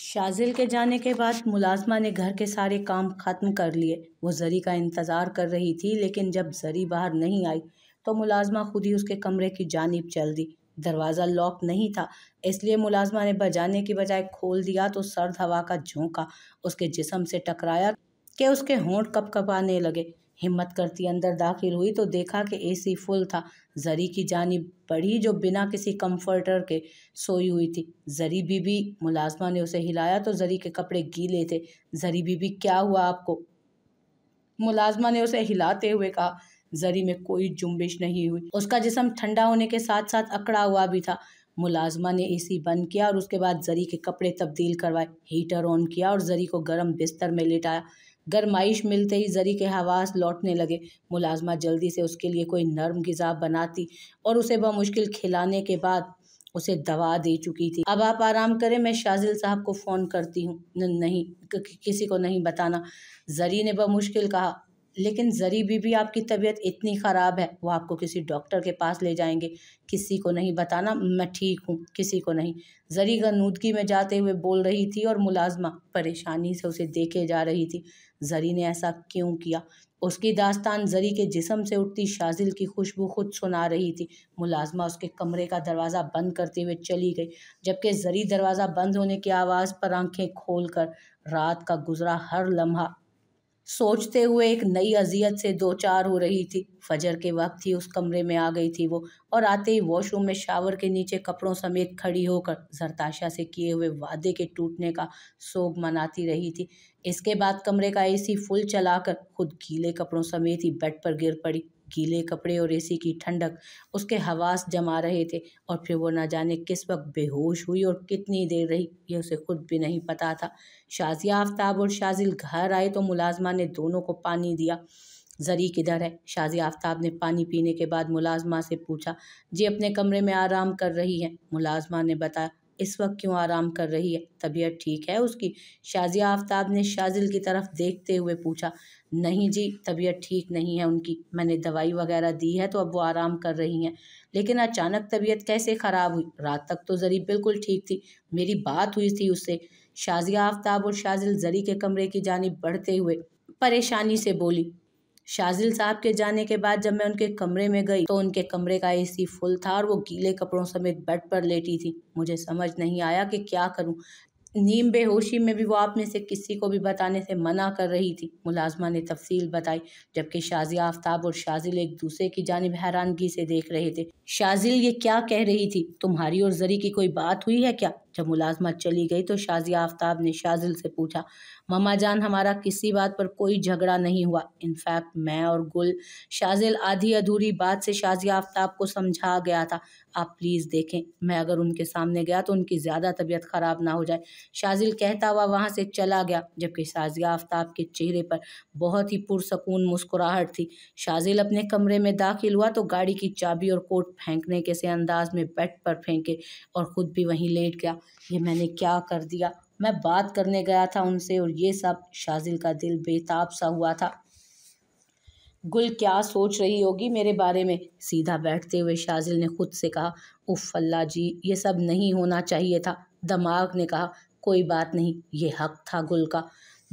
शाजिल के जाने के बाद मुलाजमा ने घर के सारे काम ख़त्म कर लिए वो जरी का इंतज़ार कर रही थी लेकिन जब जरी बाहर नहीं आई तो मुलाजमा खुद ही उसके कमरे की जानब चल दी दरवाज़ा लॉक नहीं था इसलिए मुलाजमा ने बजाने की बजाय खोल दिया तो सर्द हवा का झोंका उसके जिसम से टकराया कि उसके होंठ आने लगे हिम्मत करती अंदर दाखिल हुई तो देखा कि एसी फुल था जरी की जानी पड़ी जो बिना किसी कंफर्टर के सोई हुई थी जरी बीबी मुलाजमा ने उसे हिलाया तो जरी के कपड़े गीले थे जरी बीबी क्या हुआ आपको मुलाजमा ने उसे हिलाते हुए कहा जरी में कोई जुम्बिश नहीं हुई उसका जिसम ठंडा होने के साथ साथ अकड़ा हुआ भी था मुलाजमा ने एसी बंद किया और उसके बाद जरी के कपड़े तब्दील करवाए हीटर ऑन किया और जरी को गर्म बिस्तर में लिटाया गरमाइश मिलते ही जरी के हवास लौटने लगे मुलाजमा जल्दी से उसके लिए कोई नर्म गज़ा बनाती और उसे बमुश्किल खिलाने के बाद उसे दवा दे चुकी थी अब आप आराम करें मैं शाजिल साहब को फ़ोन करती हूँ नहीं किसी को नहीं बताना जरी ने बमुश्किल कहा लेकिन जरी भी आपकी तबीयत इतनी ख़राब है वो आपको किसी डॉक्टर के पास ले जाएंगे किसी को नहीं बताना मैं ठीक हूँ किसी को नहीं जरी गनूदगी में जाते हुए बोल रही थी और मुलाजमा परेशानी से उसे देखे जा रही थी जरी ने ऐसा क्यों किया उसकी दास्तान जरी के जिसम से उठती शाजिल की खुशबू खुद सुना रही थी मुलाजमा उसके कमरे का दरवाज़ा बंद करते हुए चली गई जबकि जरी दरवाज़ा बंद होने की आवाज़ पर आंखें खोलकर रात का गुजरा हर लम्हा सोचते हुए एक नई अजियत से दो चार हो रही थी फजर के वक्त ही उस कमरे में आ गई थी वो और आते ही वॉशरूम में शावर के नीचे कपड़ों समेत खड़ी होकर जरताशा से किए हुए वादे के टूटने का सोग मनाती रही थी इसके बाद कमरे का एसी फुल चलाकर खुद गीले कपड़ों समेत ही बेड पर गिर पड़ी गीले कपड़े और एसी की ठंडक उसके हवास जमा रहे थे और फिर वो ना जाने किस वक्त बेहोश हुई और कितनी देर रही ये उसे खुद भी नहीं पता था शाजिया आफ्ताब और शाजिल घर आए तो मुलाजमा ने दोनों को पानी दिया जरी किधर है शाजिया आफ्ताब ने पानी पीने के बाद मुलाजमा से पूछा जी अपने कमरे में आराम कर रही है मुलाजमा ने बताया इस वक्त क्यों आराम कर रही है तबीयत ठीक है उसकी शाजिया आफ्ताब ने शाजिल की तरफ देखते हुए पूछा नहीं जी तबीयत ठीक नहीं है उनकी मैंने दवाई वगैरह दी है तो अब वो आराम कर रही हैं लेकिन अचानक तबीयत कैसे ख़राब हुई रात तक तो ज़री बिल्कुल ठीक थी मेरी बात हुई थी उससे शाजिया आफ्ताब और शाजिल जरी के कमरे की जानब बढ़ते हुए परेशानी से बोली शाजिल साहब के जाने के बाद जब मैं उनके कमरे में गई तो उनके कमरे का एसी फुल था और वो गीले कपड़ों समेत बेड पर लेटी थी मुझे समझ नहीं आया कि क्या करूं नीम बेहोशी में भी वो आप में से किसी को भी बताने से मना कर रही थी मुलाजमा ने तफसील बताई जबकि शाजिया आफ्ताब और शाजिल एक दूसरे की जानब हैरानगी से देख रहे थे शाजिल ये क्या कह रही थी तुम्हारी और जरी की कोई बात हुई है क्या जब मुलाजमत चली गई तो शाजिया आफ्ताब ने शाजिल से पूछा मामा जान हमारा किसी बात पर कोई झगड़ा नहीं हुआ इनफैक्ट मैं और गुल शाजिल आधी अधूरी बात से शाजिया आफ्ताब को समझा गया था आप प्लीज़ देखें मैं अगर उनके सामने गया तो उनकी ज़्यादा तबीयत ख़राब ना हो जाए शाजिल कहता हुआ वहाँ से चला गया जबकि शाजिया आफ्ताब के चेहरे पर बहुत ही पुरसकून मुस्कुराहट थी शाजिल अपने कमरे में दाखिल हुआ तो गाड़ी की चाबी और कोट फेंकने के से अंदाज में बेड पर फेंके और ख़ुद भी वहीं लेट गया ये मैंने क्या कर दिया मैं बात करने गया था उनसे और ये सब शाजिल का दिल बेताब सा हुआ था गुल क्या सोच रही होगी मेरे बारे में सीधा बैठते हुए शाजिल ने खुद से कहा उफ अल्लाह जी ये सब नहीं होना चाहिए था दिमाग ने कहा कोई बात नहीं ये हक था गुल का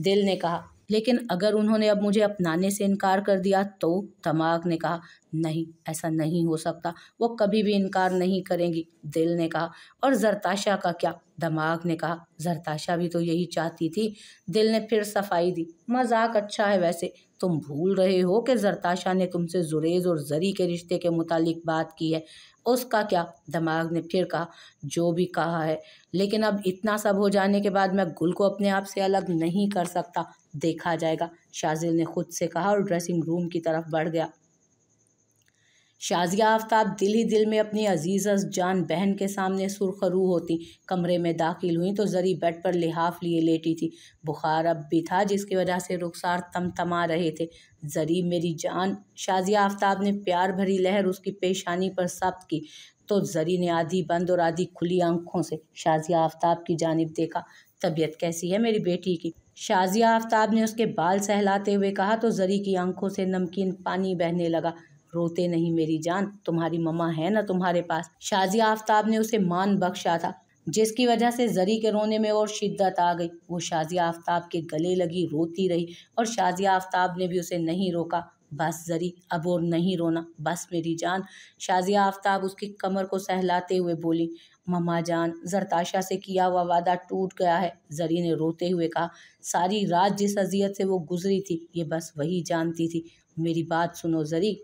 दिल ने कहा लेकिन अगर उन्होंने अब मुझे अपनाने से इनकार कर दिया तो दमाग ने कहा नहीं ऐसा नहीं हो सकता वो कभी भी इनकार नहीं करेंगी दिल ने कहा और जरताशा का क्या दमाग ने कहा जरताशा भी तो यही चाहती थी दिल ने फिर सफाई दी मजाक अच्छा है वैसे तुम भूल रहे हो कि जरताशा ने तुमसे जुरेज़ और जरी के रिश्ते के मुतालिक बात की है उसका क्या दिमाग ने फिर कहा जो भी कहा है लेकिन अब इतना सब हो जाने के बाद मैं गुल को अपने आप से अलग नहीं कर सकता देखा जाएगा शाजिल ने खुद से कहा और ड्रेसिंग रूम की तरफ बढ़ गया शाजिया आफ्ताब दिल ही दिल में अपनी अजीज़ जान बहन के सामने सुरखरू होती कमरे में दाखिल हुई तो जरी बेड पर लिहाफ लिए लेटी थी बुखार अब भी था जिसकी वजह से रुखसार तमतमा रहे थे जरी मेरी जान शाजिया आफ्ताब ने प्यार भरी लहर उसकी पेशानी पर सब्त की तो जरी ने आधी बंद और आधी खुली आंखों से शाजिया आफ्ताब की जानब देखा तबीयत कैसी है मेरी बेटी की शाजिया आफ्ताब ने उसके बाल सहलाते हुए कहा तो जरी की आंखों से नमकीन पानी बहने लगा रोते नहीं मेरी जान तुम्हारी मम्मा है ना तुम्हारे पास शाजिया आफ्ताब ने उसे मान बख्शा था जिसकी वजह से जरी के रोने में और शिद्दत आ गई वो शाजिया आफ्ताब के गले लगी रोती रही और शाजिया आफ्ताब ने भी उसे नहीं रोका बस जरी अब और नहीं रोना बस मेरी जान शाजिया आफ्ताब उसकी कमर को सहलाते हुए बोली मम्मा जान जरताशा से किया हुआ वादा टूट गया है जरी ने रोते हुए कहा सारी रात जिस अजियत से वो गुजरी थी ये बस वही जानती थी मेरी बात सुनो जरी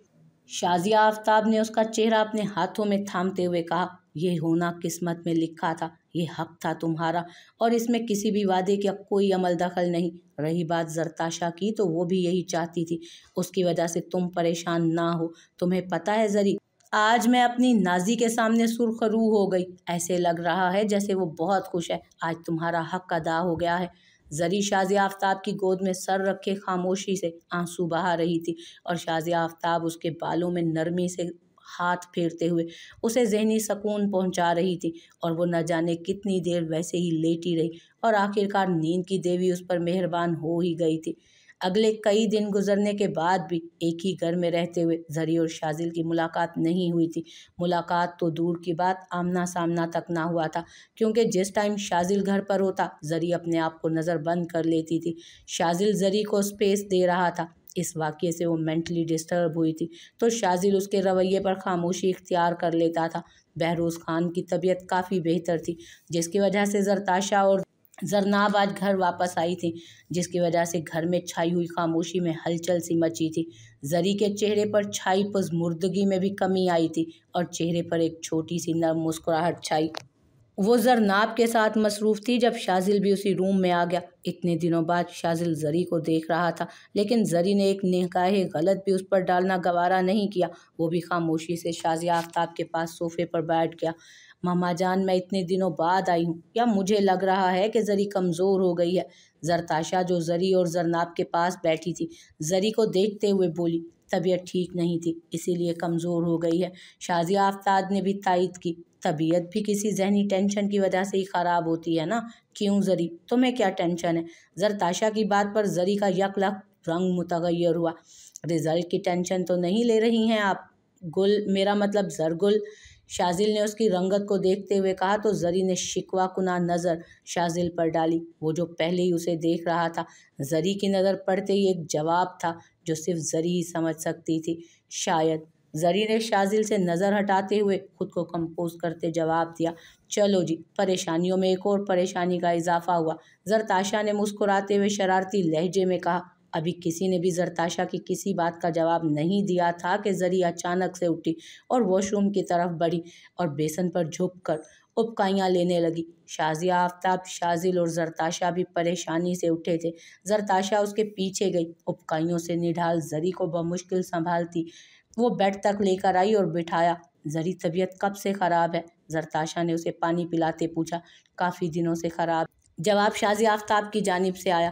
शाजिया आफ्ताब ने उसका चेहरा अपने हाथों में थामते हुए कहा यह होना किस्मत में लिखा था यह हक था तुम्हारा और इसमें किसी भी वादे का कोई अमल दखल नहीं रही बात जरताशा की तो वो भी यही चाहती थी उसकी वजह से तुम परेशान ना हो तुम्हें पता है जरी आज मैं अपनी नाजी के सामने सुरखरू हो गई ऐसे लग रहा है जैसे वो बहुत खुश है आज तुम्हारा हक अदा हो गया है जरी शाज आफ्ताब की गोद में सर रखे खामोशी से आंसू बहा रही थी और शाज आफ्ताब उसके बालों में नरमी से हाथ फेरते हुए उसे जहनी सकून पहुंचा रही थी और वो न जाने कितनी देर वैसे ही लेटी रही और आखिरकार नींद की देवी उस पर मेहरबान हो ही गई थी अगले कई दिन गुजरने के बाद भी एक ही घर में रहते हुए जरी और शाजिल की मुलाकात नहीं हुई थी मुलाकात तो दूर की बात आमना सामना तक ना हुआ था क्योंकि जिस टाइम शाजिल घर पर होता जरी अपने आप को नज़र बंद कर लेती थी शाजिल जरी को स्पेस दे रहा था इस वाक्य से वो मेंटली डिस्टर्ब हुई थी तो शाजिल उसके रवैये पर खामोशी इख्तियार कर लेता था बहरोज़ खान की तबीयत काफ़ी बेहतर थी जिसकी वजह से जरताशा और जरनाब आज घर वापस आई थी जिसकी वजह से घर में छाई हुई खामोशी में हलचल सी मची थी जरी के चेहरे पर छाई मुर्दगी में भी कमी आई थी और चेहरे पर एक छोटी सी नर्म मुस्कुराहट छाई वो जरनाब के साथ मसरूफ़ थी जब शाजिल भी उसी रूम में आ गया इतने दिनों बाद शाजिल जरी को देख रहा था लेकिन जरी ने एक निकाह गलत भी उस पर डालना गवारा नहीं किया वो भी खामोशी से शाजिया आफ्ताब के पास सोफे पर बैठ गया मामा जान मैं इतने दिनों बाद आई हूँ या मुझे लग रहा है कि जरी कमज़ोर हो गई है जरताशा जो जरी और जरनाब के पास बैठी थी जरी को देखते हुए बोली तबीयत ठीक नहीं थी इसीलिए कमज़ोर हो गई है शाजिया आफ्ताद ने भी तायद की तबीयत भी किसी जहनी टेंशन की वजह से ही ख़राब होती है ना क्यों जरी तुम्हें क्या टेंशन है जरताशा की बात पर जरी का यकलक रंग मुतगैर हुआ रिज़ल्ट की टेंशन तो नहीं ले रही हैं आप गुल मेरा मतलब जरगुल शाजिल ने उसकी रंगत को देखते हुए कहा तो जरी ने शिकवा कुना नज़र शाजिल पर डाली वो जो पहले ही उसे देख रहा था जरी की नज़र पड़ते ही एक जवाब था जो सिर्फ जरी ही समझ सकती थी शायद जरी ने शाजिल से नज़र हटाते हुए खुद को कंपोज करते जवाब दिया चलो जी परेशानियों में एक और परेशानी का इजाफा हुआ जरताशा ने मुस्कुराते हुए शरारती लहजे में कहा अभी किसी ने भी जरताशा की किसी बात का जवाब नहीं दिया था कि जरी अचानक से उठी और वॉशरूम की तरफ बढ़ी और बेसन पर झुक कर उपकाइयाँ लेने लगी शाजिया आफ्ताब शाजिल और जरताशा भी परेशानी से उठे थे जरताशा उसके पीछे गई उपकाइयों से निढाल जरी को बमुश्किल संभालती वो बेड तक लेकर आई और बिठाया जरी तबीयत कब से ख़राब है जरताशा ने उसे पानी पिलाते पूछा काफ़ी दिनों से ख़राब जवाब शाजी आफ्ताब की जानब से आया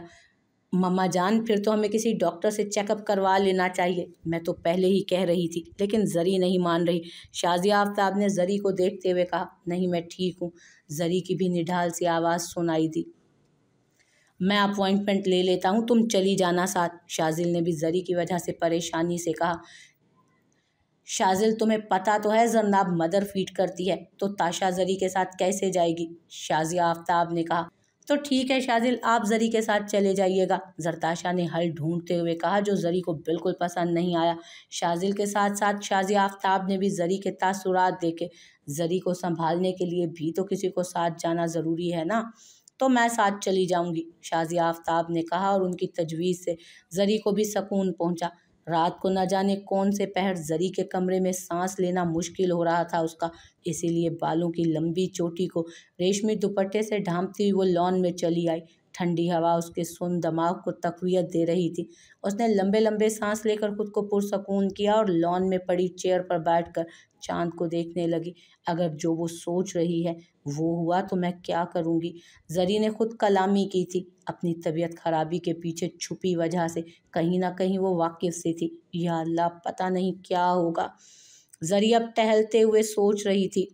मम्मा जान फिर तो हमें किसी डॉक्टर से चेकअप करवा लेना चाहिए मैं तो पहले ही कह रही थी लेकिन जरी नहीं मान रही शाजिया आफ्ताब ने जरी को देखते हुए कहा नहीं मैं ठीक हूँ जरी की भी निढाल सी आवाज़ सुनाई दी मैं अपॉइंटमेंट ले लेता हूँ तुम चली जाना साथ शाजिल ने भी जरी की वजह से परेशानी से कहा शाजिल तुम्हें पता तो है जरनाब मदर फीट करती है तो ताशा जरी के साथ कैसे जाएगी शाजिया आफ्ताब ने कहा तो ठीक है शाजिल आप जरी के साथ चले जाइएगा जरताशा ने हल ढूंढते हुए कहा जो जरी को बिल्कुल पसंद नहीं आया शाजिल के साथ साथ शाजी आफ्ताब ने भी जरी के तासुरात देखे जरी को संभालने के लिए भी तो किसी को साथ जाना ज़रूरी है ना तो मैं साथ चली जाऊंगी शाजिया आफ्ताब ने कहा और उनकी तजवीज़ से जरी को भी सकून पहुंचा रात को न जाने कौन से पहर जरी के कमरे में सांस लेना मुश्किल हो रहा था उसका इसीलिए बालों की लंबी चोटी को रेशमी दुपट्टे से ढांपती हुई वो लॉन में चली आई ठंडी हवा उसके सुन दिमाग को तकवीत दे रही थी उसने लंबे लंबे सांस लेकर खुद को पुरसकून किया और लॉन में पड़ी चेयर पर बैठकर चांद को देखने लगी अगर जो वो सोच रही है वो हुआ तो मैं क्या करूँगी जरी ने खुद कलामी की थी अपनी तबीयत खराबी के पीछे छुपी वजह से कहीं ना कहीं वो वाकिफ से थी या अल्लाह पता नहीं क्या होगा जरी अब टहलते हुए सोच रही थी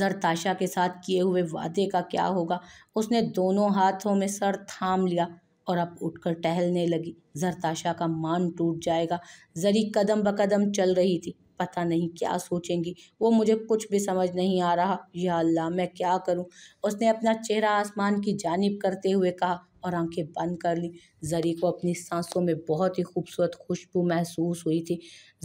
जरताशा के साथ किए हुए वादे का क्या होगा उसने दोनों हाथों में सर थाम लिया और अब उठकर टहलने लगी जरताशा का मान टूट जाएगा जरी कदम ब कदम चल रही थी पता नहीं क्या सोचेंगी वो मुझे कुछ भी समझ नहीं आ रहा या अल्लाह मैं क्या करूं उसने अपना चेहरा आसमान की जानब करते हुए कहा और आंखें बंद कर ली जरी को अपनी सांसों में बहुत ही खूबसूरत खुशबू महसूस हुई थी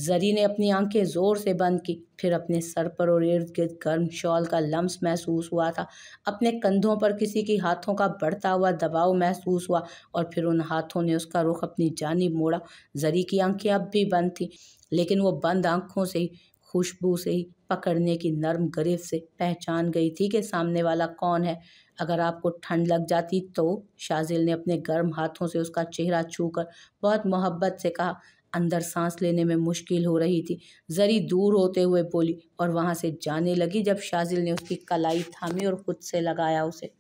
जरी ने अपनी आंखें ज़ोर से बंद की फिर अपने सर पर और इर्द गिर्द गर्म शॉल का लम्स महसूस हुआ था अपने कंधों पर किसी के हाथों का बढ़ता हुआ दबाव महसूस हुआ और फिर उन हाथों ने उसका रुख अपनी जानब मोड़ा जरी की आंखें अब भी बंद थी लेकिन वो बंद आँखों से ही खुशबू से ही पकड़ने की नरम गरीब से पहचान गई थी कि सामने वाला कौन है अगर आपको ठंड लग जाती तो शाजिल ने अपने गर्म हाथों से उसका चेहरा छूकर बहुत मोहब्बत से कहा अंदर सांस लेने में मुश्किल हो रही थी जरी दूर होते हुए बोली और वहाँ से जाने लगी जब शाजिल ने उसकी कलाई थामी और खुद से लगाया उसे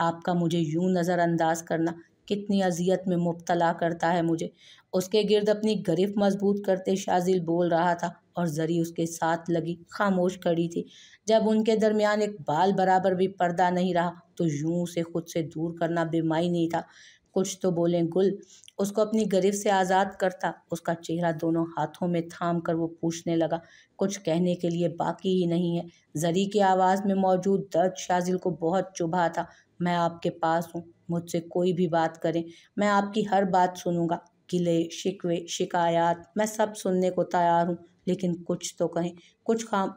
आपका मुझे यूँ नज़रअंदाज करना कितनी अजियत में मुबतला करता है मुझे उसके गिर्द अपनी गिरफ्त मजबूत करते शाजिल बोल रहा था और जरी उसके साथ लगी खामोश खड़ी थी जब उनके दरमियान एक बाल बराबर भी पर्दा नहीं रहा तो यूं उसे खुद से दूर करना बेमाई नहीं था कुछ तो बोलें गुल उसको अपनी गरीब से आज़ाद करता उसका चेहरा दोनों हाथों में थाम कर वो पूछने लगा कुछ कहने के लिए बाकी ही नहीं है जरी की आवाज़ में मौजूद दर्द शाजिल को बहुत चुभा था मैं आपके पास हूँ मुझसे कोई भी बात करें मैं आपकी हर बात सुनूंगा गिले शिकवे शिकायत मैं सब सुनने को तैयार हूँ लेकिन कुछ तो कहें कुछ खाम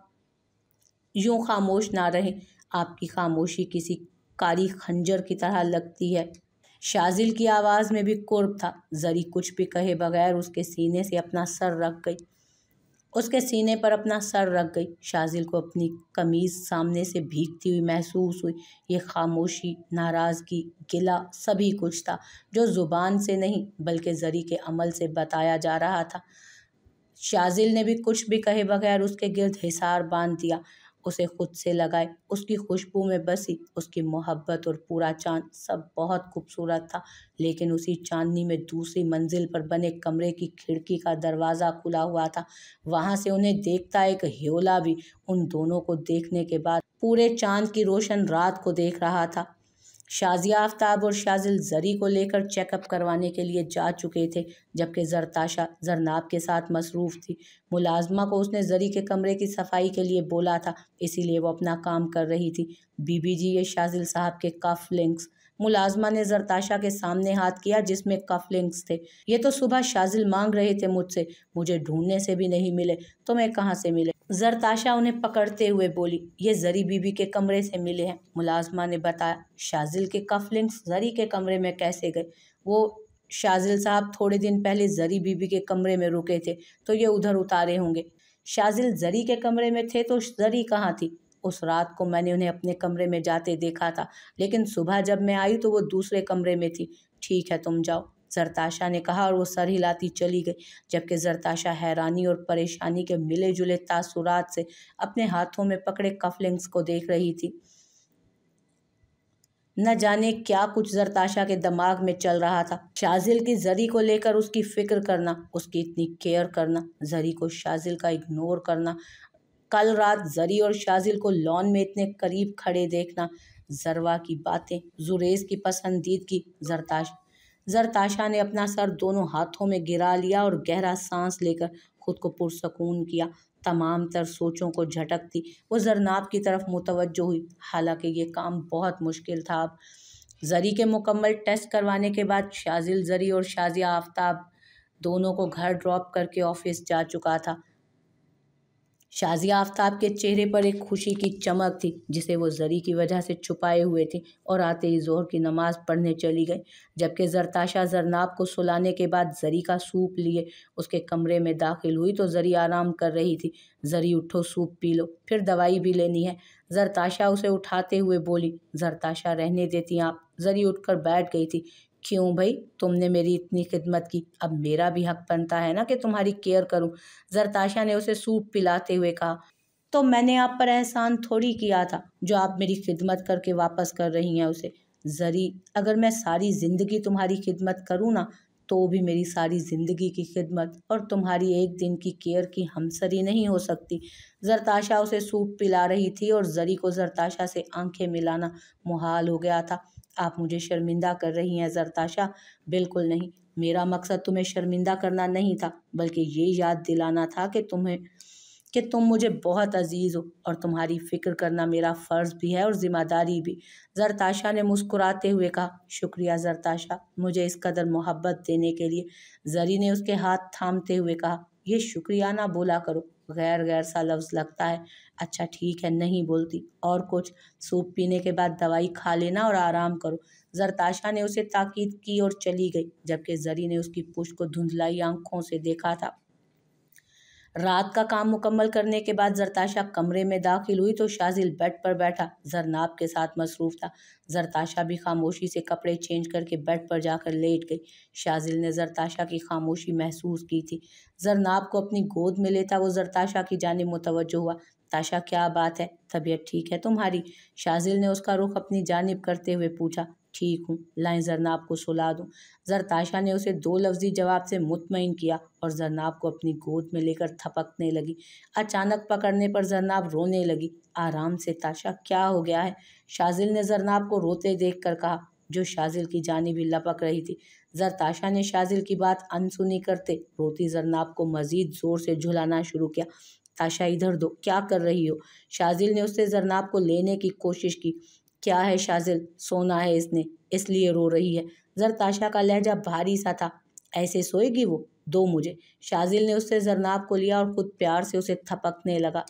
यूँ खामोश ना रहें आपकी खामोशी किसी कारी खंजर की तरह लगती है शाजिल की आवाज़ में भी कुर्ब था जरी कुछ भी कहे बगैर उसके सीने से अपना सर रख गई उसके सीने पर अपना सर रख गई शाजिल को अपनी कमीज़ सामने से भीगती हुई महसूस हुई ये खामोशी नाराज़गी गिला सभी कुछ था जो ज़ुबान से नहीं बल्कि जरी के अमल से बताया जा रहा था शाजिल ने भी कुछ भी कहे बगैर उसके गिरद हिसार बांध दिया उसे खुद से लगाए उसकी खुशबू में बसी उसकी मोहब्बत और पूरा चांद सब बहुत खूबसूरत था लेकिन उसी चांदनी में दूसरी मंजिल पर बने कमरे की खिड़की का दरवाज़ा खुला हुआ था वहाँ से उन्हें देखता एक हेला भी उन दोनों को देखने के बाद पूरे चांद की रोशन रात को देख रहा था शाजिया आफ्ताब और शाजिल जरी को लेकर चेकअप करवाने के लिए जा चुके थे जबकि जरताशा जरनाब के साथ मसरूफ़ थी मुलाजमा को उसने जरी के कमरे की सफाई के लिए बोला था इसीलिए वो अपना काम कर रही थी बीबी जी ये शाजिल साहब के कफ लिंक्स मुलाजमा ने जरताशा के सामने हाथ किया जिसमें कफ लिंक्स थे ये तो सुबह शाजिल मांग रहे थे मुझसे मुझे ढूंढने से भी नहीं मिले तो मैं कहाँ से मिले जरताशा उन्हें पकड़ते हुए बोली ये जरी बीबी के कमरे से मिले हैं मुलाजमा ने बताया शाजिल के कफ लिंक्स जरी के कमरे में कैसे गए वो शाजिल साहब थोड़े दिन पहले जरी बीबी के कमरे में रुके थे तो ये उधर उतारे होंगे शाजिल जरी के कमरे में थे तो जरी कहाँ थी उस रात को मैंने उन्हें अपने कमरे में जाते देखा था लेकिन सुबह जब मैं आई तो वो दूसरे कमरे में थी ठीक है तुम जाओ जरताशा ने कहा और वो सर हिलाती चली गई जबकि जरताशा हैरानी और परेशानी के मिले जुले तासुरात से अपने हाथों में पकड़े कफलिंग्स को देख रही थी न जाने क्या कुछ जरताशा के दिमाग में चल रहा था शाजिल की जरी को लेकर उसकी फ़िक्र करना उसकी इतनी केयर करना जरी को शाजिल का इग्नोर करना कल रात जरी और शाजिल को लॉन में इतने करीब खड़े देखना जरवा की बातें जुरेज की पसंदीदगी जरताश जरताशा ने अपना सर दोनों हाथों में गिरा लिया और गहरा सांस लेकर खुद को पुरसकून किया तमाम तर सोचों को झटकती वो जरनाब की तरफ मुतवजो हुई हालांकि ये काम बहुत मुश्किल था अब जरी के मुकम्मल टेस्ट करवाने के बाद शाजिल जरी और शाजिया आफ्ताब दोनों को घर ड्रॉप करके ऑफिस जा चुका था शाजिया आफ्ताब के चेहरे पर एक खुशी की चमक थी जिसे वो जरी की वजह से छुपाए हुए थे और आते ही जोहर की नमाज पढ़ने चली गई जबकि जरताशा जरनाब को सुलाने के बाद जरी का सूप लिए उसके कमरे में दाखिल हुई तो जरी आराम कर रही थी जरी उठो सूप पी लो फिर दवाई भी लेनी है जरताशा उसे उठाते हुए बोली जरताशा रहने देती आप जरी उठकर बैठ गई थी क्यों भाई तुमने मेरी इतनी खिदमत की अब मेरा भी हक बनता है ना कि तुम्हारी केयर करूं जरताशा ने उसे सूप पिलाते हुए कहा तो मैंने आप पर एहसान थोड़ी किया था जो आप मेरी खिदमत करके वापस कर रही हैं उसे जरी अगर मैं सारी ज़िंदगी तुम्हारी खिदमत करूँ ना तो भी मेरी सारी ज़िंदगी की खिदमत और तुम्हारी एक दिन की केयर की हमसरी नहीं हो सकती जरताशा उसे सूप पिला रही थी और जरी को जरताशा से आंखें मिलाना मुहाल हो गया था आप मुझे शर्मिंदा कर रही हैं जरताशा बिल्कुल नहीं मेरा मकसद तुम्हें शर्मिंदा करना नहीं था बल्कि ये याद दिलाना था कि तुम्हें कि तुम मुझे बहुत अजीज़ हो और तुम्हारी फ़िक्र करना मेरा फ़र्ज़ भी है और ज़िम्मेदारी भी जरताशा ने मुस्कुराते हुए कहा शुक्रिया जरताशा मुझे इस कदर मोहब्बत देने के लिए जरी ने उसके हाथ थामते हुए कहा यह शुक्रिया ना बोला करो गैर गैर सा लफ्ज़ लगता है अच्छा ठीक है नहीं बोलती और कुछ सूप पीने के बाद दवाई खा लेना और आराम करो जरताशा ने उसे ताकीद की और चली गई जबकि जरी ने उसकी पुश को धुंधलाई आंखों से देखा था रात का काम मुकम्मल करने के बाद जरताशा कमरे में दाखिल हुई तो शाजिल बेड पर बैठा जरनाब के साथ मसरूफ़ था जरताशा भी खामोशी से कपड़े चेंज करके बेड पर जाकर लेट गई शाजिल ने जरताशा की खामोशी महसूस की थी जरनाब को अपनी गोद में लेता वो जरताशा की जानब मुतवजो हुआ ताशा क्या बात है तबीयत ठीक है तुम्हारी शाजिल ने उसका रुख अपनी जानब करते हुए पूछा ठीक हूँ लाएँ जरनाब को सुला दूँ जरताशा ने उसे दो लफ्जी जवाब से मुतमिन किया और जरनाब को अपनी गोद में लेकर थपकने लगी अचानक पकड़ने पर जरनाब रोने लगी आराम से ताशा क्या हो गया है शाजिल ने जरनाब को रोते देख कर कहा जो शाजिल की जानी भी लपक रही थी जरताशा ने शाजिल की बात अनसुनी करते रोती जरनाब को मज़ीद ज़ोर से झुलाना शुरू किया आशा इधर दो क्या कर रही हो शाजिल ने उससे जरनाब को लेने की कोशिश की क्या है शाजिल सोना है इसने इसलिए रो रही है जर ताशा का लहजा भारी सा था ऐसे सोएगी वो दो मुझे शाजिल ने उससे जरनाब को लिया और खुद प्यार से उसे थपकने लगा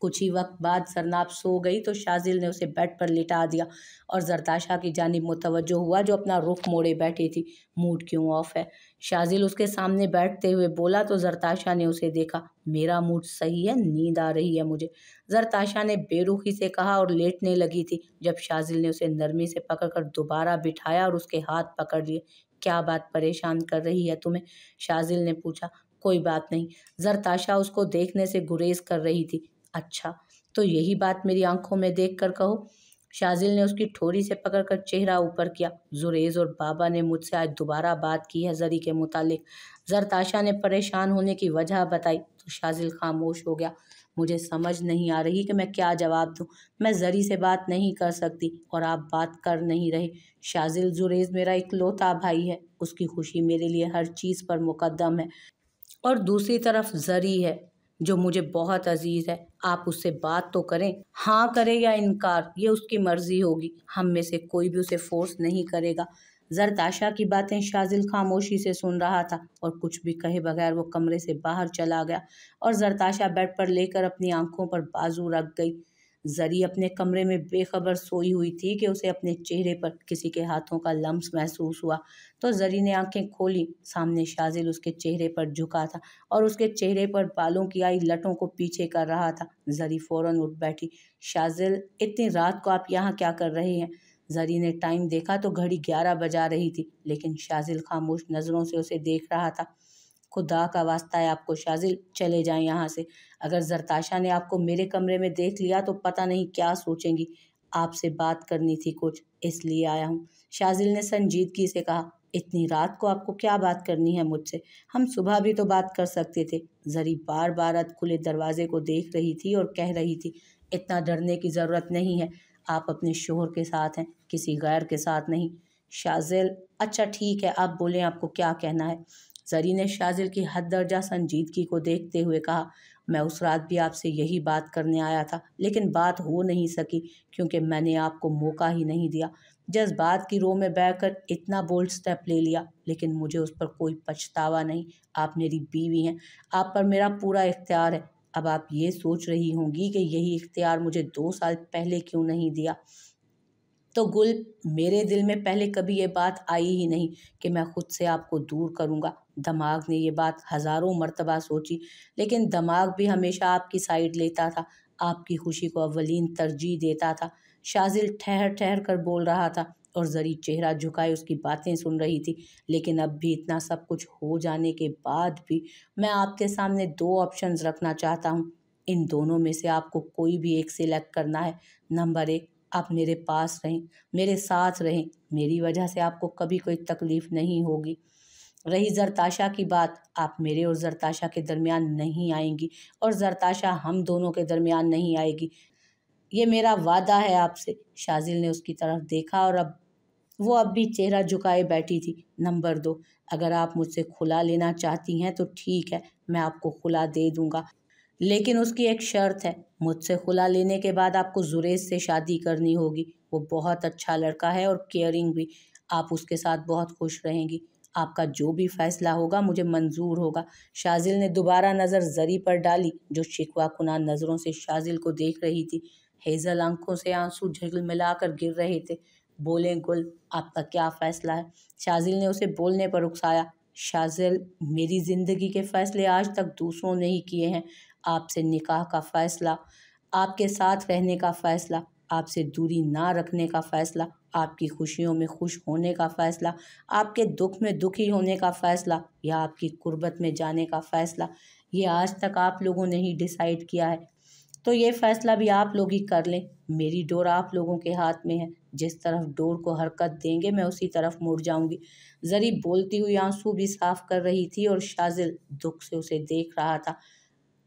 कुछ ही वक्त बाद सरनाब सो गई तो शाजिल ने उसे बेड पर लिटा दिया और जरताशा की जानब मुतवजो हुआ जो अपना रुख मोड़े बैठी थी मूड क्यों ऑफ है शाजिल उसके सामने बैठते हुए बोला तो जरताशा ने उसे देखा मेरा मूड सही है नींद आ रही है मुझे जरताशा ने बेरुखी से कहा और लेटने लगी थी जब शाजिल ने उसे नरमी से पकड़कर दोबारा बिठाया और उसके हाथ पकड़ लिए क्या बात परेशान कर रही है तुम्हें शाजिल ने पूछा कोई बात नहीं जरताशा उसको देखने से गुरेज कर रही थी अच्छा तो यही बात मेरी आंखों में देख कर कहो शाजिल ने उसकी ठोरी से पकड़कर चेहरा ऊपर किया जुरेज और बाबा ने मुझसे आज दोबारा बात की है जरी के मुतालिक जरताशा ने परेशान होने की वजह बताई तो शाजिल खामोश हो गया मुझे समझ नहीं आ रही कि मैं क्या जवाब दूं मैं जरी से बात नहीं कर सकती और आप बात कर नहीं रहे शाजिल जुरेज मेरा इकलौता भाई है उसकी खुशी मेरे लिए हर चीज़ पर मुकदम है और दूसरी तरफ जरी है जो मुझे बहुत अजीज़ है आप उससे बात तो करें हाँ करें या इनकार ये उसकी मर्ज़ी होगी हम में से कोई भी उसे फ़ोर्स नहीं करेगा जरताशा की बातें शाजिल खामोशी से सुन रहा था और कुछ भी कहे बगैर वो कमरे से बाहर चला गया और जरताशा बेड पर लेकर अपनी आंखों पर बाजू रख गई जरी अपने कमरे में बेखबर सोई हुई थी कि उसे अपने चेहरे पर किसी के हाथों का लम्स महसूस हुआ तो जरी ने आंखें खोली सामने शाजिल उसके चेहरे पर झुका था और उसके चेहरे पर बालों की आई लटों को पीछे कर रहा था जरी फौरन उठ बैठी शाजिल इतनी रात को आप यहाँ क्या कर रहे हैं जरी ने टाइम देखा तो घड़ी ग्यारह बजा रही थी लेकिन शाजिल खामोश नज़रों से उसे देख रहा था खुदा का वास्ता है आपको शाजिल चले जाएं यहाँ से अगर जरताशा ने आपको मेरे कमरे में देख लिया तो पता नहीं क्या सोचेंगी आपसे बात करनी थी कुछ इसलिए आया हूँ शाजिल ने संजीदगी से कहा इतनी रात को आपको क्या बात करनी है मुझसे हम सुबह भी तो बात कर सकते थे जरी बार बार अध खुले दरवाजे को देख रही थी और कह रही थी इतना डरने की ज़रूरत नहीं है आप अपने शोहर के साथ हैं किसी गैर के साथ नहीं शाजिल अच्छा ठीक है आप बोलें आपको क्या कहना है जरी ने शाजिल की हद दर्जा संजीदगी को देखते हुए कहा मैं उस रात भी आपसे यही बात करने आया था लेकिन बात हो नहीं सकी क्योंकि मैंने आपको मौका ही नहीं दिया जज्बात की रो में कर इतना बोल्ड स्टेप ले लिया लेकिन मुझे उस पर कोई पछतावा नहीं आप मेरी बीवी हैं आप पर मेरा पूरा इख्तियार है अब आप ये सोच रही होंगी कि यही इख्तियार मुझे दो साल पहले क्यों नहीं दिया तो गुल मेरे दिल में पहले कभी ये बात आई ही नहीं कि मैं ख़ुद से आपको दूर करूँगा दिमाग ने ये बात हज़ारों मरतबा सोची लेकिन दिमाग भी हमेशा आपकी साइड लेता था आपकी खुशी को अवलिन तरजीह देता था शाजिल ठहर ठहर कर बोल रहा था और जरी चेहरा झुकाए उसकी बातें सुन रही थी लेकिन अब भी इतना सब कुछ हो जाने के बाद भी मैं आपके सामने दो ऑप्शंस रखना चाहता हूँ इन दोनों में से आपको कोई भी एक सिलेक्ट करना है नंबर एक आप मेरे पास रहें मेरे साथ रहें मेरी वजह से आपको कभी कोई तकलीफ़ नहीं होगी रही जरताशा की बात आप मेरे और जरताशा के दरमियान नहीं आएंगी और जरताशा हम दोनों के दरमियान नहीं आएगी ये मेरा वादा है आपसे शाजिल ने उसकी तरफ देखा और अब वो अब भी चेहरा झुकाए बैठी थी नंबर दो अगर आप मुझसे खुला लेना चाहती हैं तो ठीक है मैं आपको खुला दे दूँगा लेकिन उसकी एक शर्त है मुझसे खुला लेने के बाद आपको जुरेज से शादी करनी होगी वो बहुत अच्छा लड़का है और केयरिंग भी आप उसके साथ बहुत खुश रहेंगी आपका जो भी फैसला होगा मुझे मंजूर होगा शाजिल ने दोबारा नज़र जरी पर डाली जो शिकवा कुना नज़रों से शाजिल को देख रही थी हेज़ल आंखों से आंसू मिला कर गिर रहे थे बोले गुल आपका क्या फ़ैसला है शाजिल ने उसे बोलने पर उकसाया शाजिल मेरी ज़िंदगी के फ़ैसले आज तक दूसरों ने ही किए हैं आपसे निकाह का फ़ैसला आपके साथ रहने का फ़ैसला आपसे दूरी ना रखने का फ़ैसला आपकी खुशियों में खुश होने का फ़ैसला आपके दुख में दुखी होने का फ़ैसला या आपकी कुर्बत में जाने का फ़ैसला ये आज तक आप लोगों ने ही डिसाइड किया है तो ये फ़ैसला भी आप लोग ही कर लें मेरी डोर आप लोगों के हाथ में है जिस तरफ डोर को हरकत देंगे मैं उसी तरफ मुड़ जाऊंगी जरी बोलती हुई आंसू भी साफ कर रही थी और शाजिल दुख से उसे देख रहा था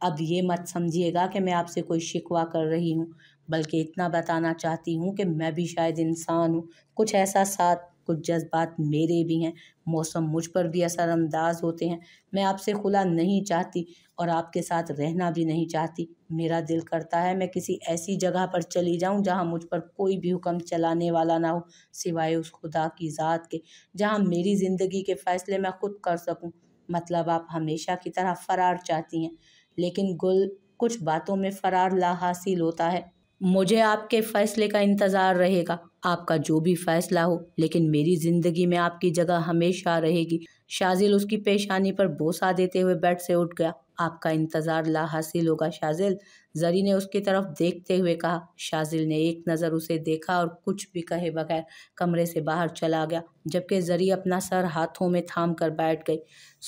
अब ये मत समझिएगा कि मैं आपसे कोई शिकवा कर रही हूँ बल्कि इतना बताना चाहती हूँ कि मैं भी शायद इंसान हूँ कुछ ऐसा साथ कुछ जज्बात मेरे भी हैं मौसम मुझ पर भी असरानंदाज होते हैं मैं आपसे खुला नहीं चाहती और आपके साथ रहना भी नहीं चाहती मेरा दिल करता है मैं किसी ऐसी जगह पर चली जाऊं जहां मुझ पर कोई भी हुक्म चलाने वाला ना हो सिवाय उस खुदा की ज़ात के जहां मेरी ज़िंदगी के फ़ैसले मैं खुद कर सकूं मतलब आप हमेशा की तरह फ़रार चाहती हैं लेकिन गुल कुछ बातों में फरार ला हासिल होता है मुझे आपके फैसले का इंतज़ार रहेगा आपका जो भी फैसला हो लेकिन मेरी ज़िंदगी में आपकी जगह हमेशा रहेगी शाजिल उसकी पेशानी पर बोसा देते हुए बेड से उठ गया आपका इंतज़ार ला हासिल होगा शाजिल जरी ने उसकी तरफ देखते हुए कहा शाजिल ने एक नज़र उसे देखा और कुछ भी कहे बगैर कमरे से बाहर चला गया जबकि जरी अपना सर हाथों में थाम कर बैठ गई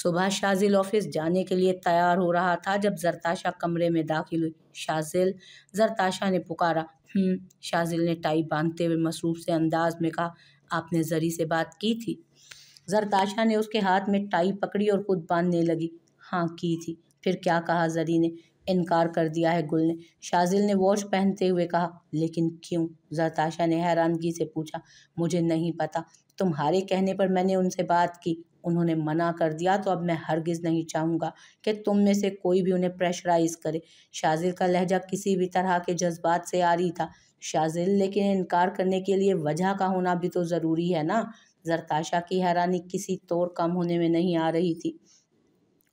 सुबह शाजिल ऑफिस जाने के लिए तैयार हो रहा था जब जरताशा कमरे में दाखिल हुई शाजिल जरताशा ने पुकारा हम्म, शाजिल ने टाई बांधते हुए मसरूफ से अंदाज में कहा आपने जरी से बात की थी जरताशा ने उसके हाथ में टाई पकड़ी और खुद बांधने लगी हाँ की थी फिर क्या कहा जरी ने इनकार कर दिया है गुल ने शाजिल ने वॉच पहनते हुए कहा लेकिन क्यों जरताशा ने हैरानगी से पूछा मुझे नहीं पता तुम्हारे कहने पर मैंने उनसे बात की उन्होंने मना कर दिया तो अब मैं हरगिज़ नहीं चाहूँगा कि तुम में से कोई भी उन्हें प्रेशराइज करे शाजिल का लहजा किसी भी तरह के जज्बात से आ रही था शाजिल लेकिन इनकार करने के लिए वजह का होना भी तो ज़रूरी है ना जरताशा की हैरानी किसी तौर कम होने में नहीं आ रही थी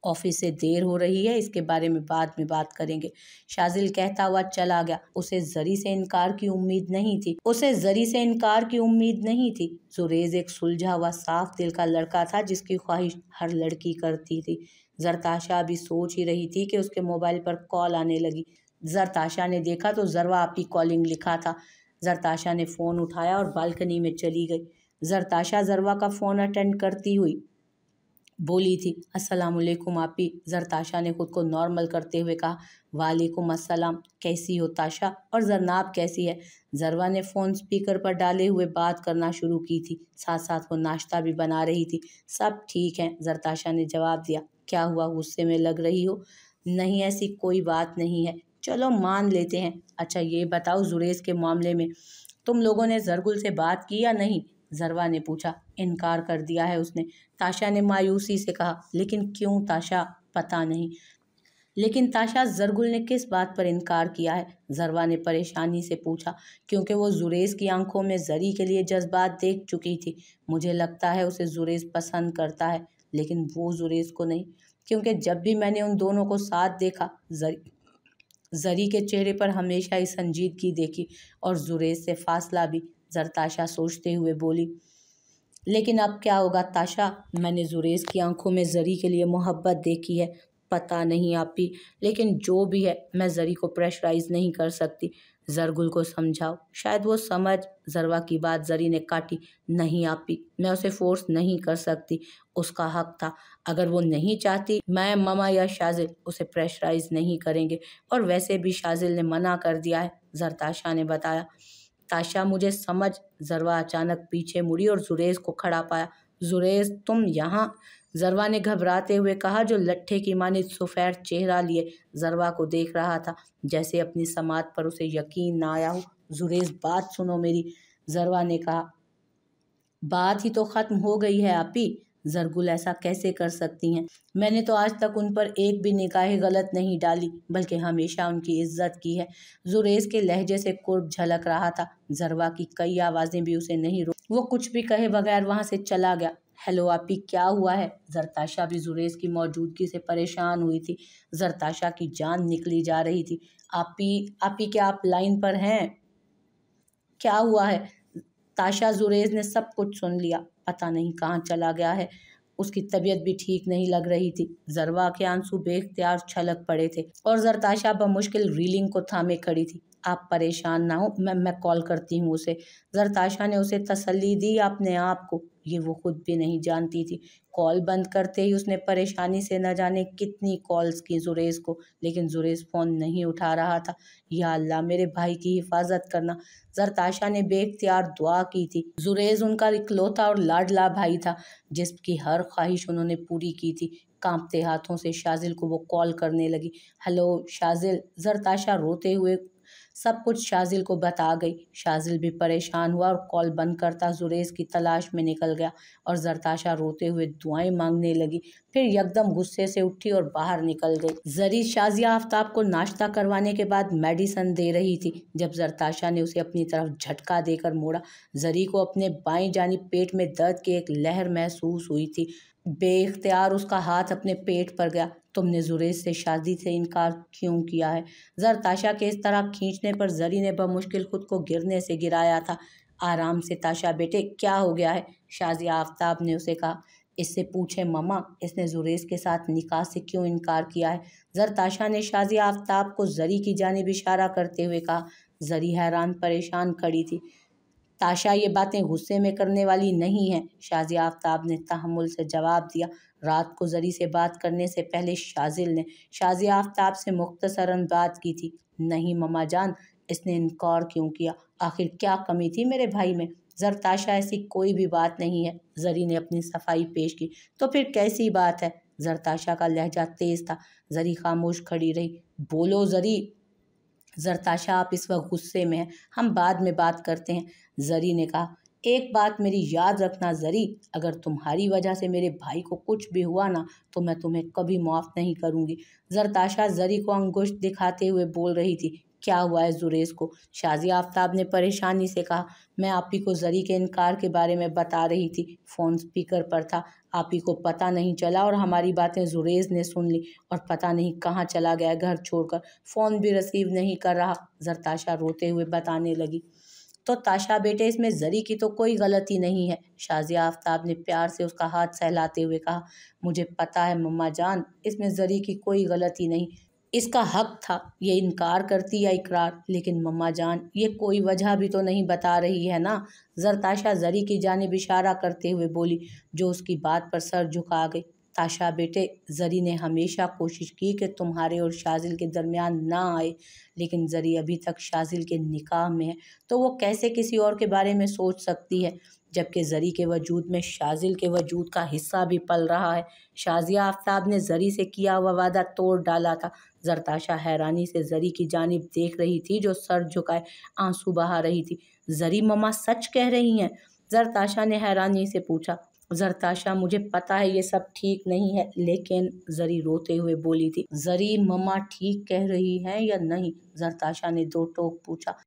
ऑफिस से देर हो रही है इसके बारे में बाद में बात करेंगे शाजिल कहता हुआ चला गया उसे जरी से इनकार की उम्मीद नहीं थी उसे जरी से इनकार की उम्मीद नहीं थी जुरेज एक सुलझा हुआ साफ दिल का लड़का था जिसकी ख्वाहिश हर लड़की करती थी जरताशा अभी सोच ही रही थी कि उसके मोबाइल पर कॉल आने लगी जरताशा ने देखा तो जरवा आपकी कॉलिंग लिखा था जरताशा ने फ़ोन उठाया और बालकनी में चली गई जरताशा जरवा का फ़ोन अटेंड करती हुई बोली थी असलकुम आपी जरताशा ने खुद को नॉर्मल करते हुए कहा वालेकुम अस्सलाम कैसी हो ताशा और जरनाब कैसी है जरवा ने फ़ोन स्पीकर पर डाले हुए बात करना शुरू की थी साथ साथ वो नाश्ता भी बना रही थी सब ठीक है जरताशा ने जवाब दिया क्या हुआ गुस्से में लग रही हो नहीं ऐसी कोई बात नहीं है चलो मान लेते हैं अच्छा ये बताओ जुरेज़ के मामले में तुम लोगों ने जरगुल से बात की या नहीं जरवा ने पूछा इनकार कर दिया है उसने ताशा ने मायूसी से कहा लेकिन क्यों ताशा पता नहीं लेकिन ताशा जरगुल ने किस बात पर इनकार किया है जरवा ने परेशानी से पूछा क्योंकि वो जुरेज़ की आंखों में जरी के लिए जज्बात देख चुकी थी मुझे लगता है उसे जुरेज़ पसंद करता है लेकिन वो जुरेज़ को नहीं क्योंकि जब भी मैंने उन दोनों को साथ देखा जरी जरी के चेहरे पर हमेशा ही संजीदगी देखी और जुरेज़ से फासला भी जरताशा सोचते हुए बोली लेकिन अब क्या होगा ताशा मैंने जुरेज़ की आंखों में जरी के लिए मोहब्बत देखी है पता नहीं आपी लेकिन जो भी है मैं जरी को प्रेशराइज नहीं कर सकती जरगुल को समझाओ शायद वो समझ जरवा की बात जरी ने काटी नहीं आपी मैं उसे फोर्स नहीं कर सकती उसका हक था अगर वो नहीं चाहती मैं ममा या शाजिल उसे प्रेशराइज नहीं करेंगे और वैसे भी शाजिल ने मना कर दिया है जरताशा ने बताया ताशा मुझे समझ जरवा अचानक पीछे मुड़ी और जुरेज को खड़ा पाया जुरेज तुम यहाँ जरवा ने घबराते हुए कहा जो लट्ठे की माने सुफैर चेहरा लिए जरवा को देख रहा था जैसे अपनी समात पर उसे यकीन ना आया हो जुरेज बात सुनो मेरी जरवा ने कहा बात ही तो ख़त्म हो गई है आपी जरगुल ऐसा कैसे कर सकती हैं मैंने तो आज तक उन पर एक भी निकाह गलत नहीं डाली बल्कि हमेशा उनकी इज्जत की है जुरेज के लहजे से कुर्ब झलक रहा था जरवा की कई आवाज़ें भी उसे नहीं रोक वो कुछ भी कहे बगैर वहाँ से चला गया हेलो आपी क्या हुआ है जरताशा भी जुरेज की मौजूदगी से परेशान हुई थी जरताशा की जान निकली जा रही थी आपी आपी क्या आप लाइन पर हैं क्या हुआ है ताशा जुरेज ने सब कुछ सुन लिया पता नहीं कहाँ चला गया है उसकी तबीयत भी ठीक नहीं लग रही थी जरवा के आंसू बेख्तियार छलक पड़े थे और जरताशा बमुश्किल रीलिंग को थामे खड़ी थी आप परेशान ना हो मैं मैं कॉल करती हूँ उसे जरताशा ने उसे तसल्ली दी अपने आप को ये वो खुद भी नहीं जानती थी कॉल बंद करते ही उसने परेशानी से न जाने कितनी कॉल्स की जुरेज़ को लेकिन जुरेज़ फ़ोन नहीं उठा रहा था या अल्लाह मेरे भाई की हिफाजत करना जरताशा ने बेख्तियार दुआ की थी जुरेज़ उनका इकलौता और लाडला भाई था जिसकी हर ख्वाहिश उन्होंने पूरी की थी कांपते हाथों से शाजिल को वो कॉल करने लगी हेलो शाजिल जरताशा रोते हुए सब कुछ शाजिल को बता गई शाजिल भी परेशान हुआ और कॉल बंद करता जुरेज़ की तलाश में निकल गया और जरताशा रोते हुए दुआएं मांगने लगी फिर यकदम गुस्से से उठी और बाहर निकल गई जरी शाजिया आफ्ताब को नाश्ता करवाने के बाद मेडिसन दे रही थी जब जरताशा ने उसे अपनी तरफ झटका देकर मोड़ा जरी को अपने बाई जानी पेट में दर्द की एक लहर महसूस हुई थी बेख्तियार उसका हाथ अपने पेट पर गया तुमने जुरेज से शादी से इनकार क्यों किया है जरताशा के इस तरह खींचने पर जरी ने बमुश्किल खुद को गिरने से गिराया था आराम से ताशा बेटे क्या हो गया है शाजिया आफ्ताब ने उसे कहा इससे पूछे ममा इसने जुरेज के साथ निकाह से क्यों इनकार किया है जरताशा ने शाजिया आफ्ताब को जरी की जानब इशारा करते हुए कहा जरी हैरान परेशान खड़ी थी ताशा ये बातें गुस्से में करने वाली नहीं हैं शाजिया आफ्ताब ने तहमुल से जवाब दिया रात को जरी से बात करने से पहले शाजिल ने शाजिया आफ्ताब से मुख्तसरन बात की थी नहीं ममा जान इसने इनकार क्यों किया आखिर क्या कमी थी मेरे भाई में जरताशा ऐसी कोई भी बात नहीं है जरी ने अपनी सफाई पेश की तो फिर कैसी बात है जरताशा का लहजा तेज था जरी खामोश खड़ी रही बोलो जरी जरताशा आप इस वक्त गुस्से में हैं हम बाद में बात करते हैं जरी ने कहा एक बात मेरी याद रखना जरी अगर तुम्हारी वजह से मेरे भाई को कुछ भी हुआ ना तो मैं तुम्हें कभी माफ़ नहीं करूँगी जरताशा जरी को अंगुश दिखाते हुए बोल रही थी क्या हुआ है जुरेज़ को शाजिया आफ्ताब ने परेशानी से कहा मैं आप ही को जरी के इनकार के बारे में बता रही थी फ़ोन स्पीकर पर था आप ही को पता नहीं चला और हमारी बातें जुरेज़ ने सुन ली और पता नहीं कहाँ चला गया घर छोड़कर फ़ोन भी रिसीव नहीं कर रहा जरताशा रोते हुए बताने लगी तो ताशा बेटे इसमें जरी की तो कोई गलती नहीं है शाजिया आफ्ताब ने प्यार से उसका हाथ सहलाते हुए कहा मुझे पता है मम्मा जान इसमें जरी की कोई गलती नहीं इसका हक था ये इनकार करती या इकरार लेकिन मम्मा जान ये कोई वजह भी तो नहीं बता रही है ना जरताशा जरी की जानब इशारा करते हुए बोली जो उसकी बात पर सर झुका गई ताशा बेटे जरी ने हमेशा कोशिश की कि तुम्हारे और शाजिल के दरमियान ना आए लेकिन जरी अभी तक शाजिल के निकाह में है तो वो कैसे किसी और के बारे में सोच सकती है जबकि ज़री के वजूद में शाजिल के वजूद का हिस्सा भी पल रहा है शाजिया आफ्ताब ने ज़री से किया हुआ वादा तोड़ डाला था जरताशा हैरानी से ज़री की जानब देख रही थी जो सर झुकाए आंसू बहा रही थी ज़री ममा सच कह रही हैं जरताशा ने हैरानी से पूछा जरताशा मुझे पता है ये सब ठीक नहीं है लेकिन जरी रोते हुए बोली थी जरी ममा ठीक कह रही है या नहीं जरताशा ने दो टोक पूछा